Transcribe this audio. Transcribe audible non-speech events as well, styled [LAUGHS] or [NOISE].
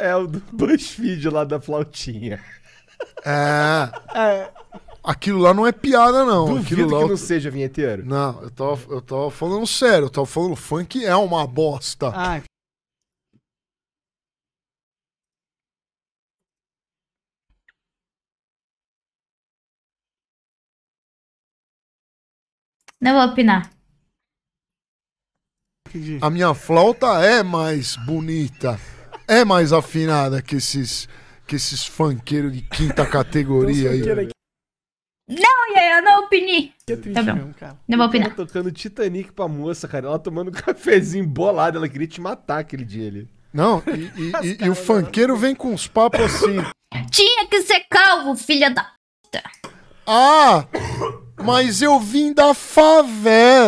é o do BuzzFeed lá da flautinha. É. é. Aquilo lá não é piada, não. Duvido Aquilo lá que é não seja vinheteiro. Não, eu tava, eu tava falando sério. Eu tava falando funk é uma bosta. Ai. Não vou opinar. A minha flauta é mais bonita é mais afinada que esses, que esses funkeiros de quinta categoria aí. Não, Não, aí eu não opini. É triste tá Mesmo, cara. Não vou opinar. tocando Titanic pra moça, cara. Ela tomando um [LAUGHS] cafezinho bolado. Ela queria te matar aquele dia ali. Não, e, [LAUGHS] e, e, e o funkeiro vem com uns papos assim. Tinha que ser calvo, filha da puta. Ah, mas eu vim da favela.